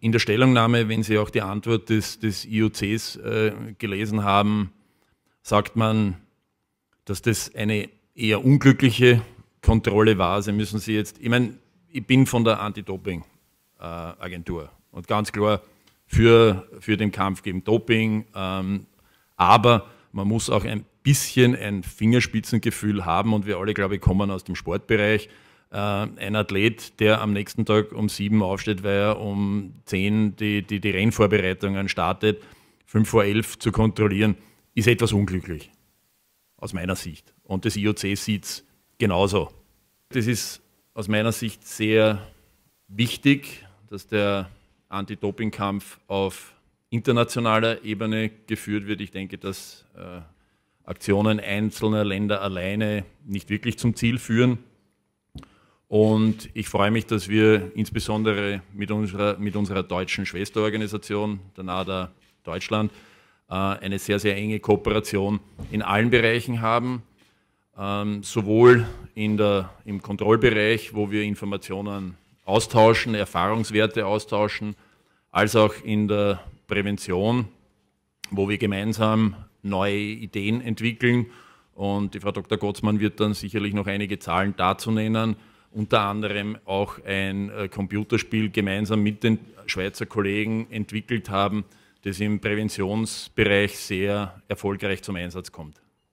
in der Stellungnahme, wenn Sie auch die Antwort des, des IOCs äh, gelesen haben, sagt man, dass das eine eher unglückliche Kontrolle war. Sie also müssen Sie jetzt, ich meine, ich bin von der Anti-Doping-Agentur äh, und ganz klar für, für den Kampf gegen Doping, ähm, aber man muss auch ein bisschen ein Fingerspitzengefühl haben und wir alle, glaube ich, kommen aus dem Sportbereich äh, ein Athlet, der am nächsten Tag um sieben aufsteht, weil er um zehn die, die, die Rennvorbereitungen startet, fünf vor elf zu kontrollieren, ist etwas unglücklich, aus meiner Sicht. Und das IOC sieht es genauso. Das ist aus meiner Sicht sehr wichtig, dass der Anti-Doping-Kampf auf internationaler Ebene geführt wird. Ich denke, dass äh, Aktionen einzelner Länder alleine nicht wirklich zum Ziel führen und ich freue mich, dass wir insbesondere mit unserer, mit unserer deutschen Schwesterorganisation, der NADA Deutschland, äh, eine sehr, sehr enge Kooperation in allen Bereichen haben. Ähm, sowohl in der, im Kontrollbereich, wo wir Informationen austauschen, Erfahrungswerte austauschen, als auch in der Prävention, wo wir gemeinsam neue Ideen entwickeln. Und die Frau Dr. Gotzmann wird dann sicherlich noch einige Zahlen dazu nennen unter anderem auch ein äh, Computerspiel gemeinsam mit den Schweizer Kollegen entwickelt haben, das im Präventionsbereich sehr erfolgreich zum Einsatz kommt.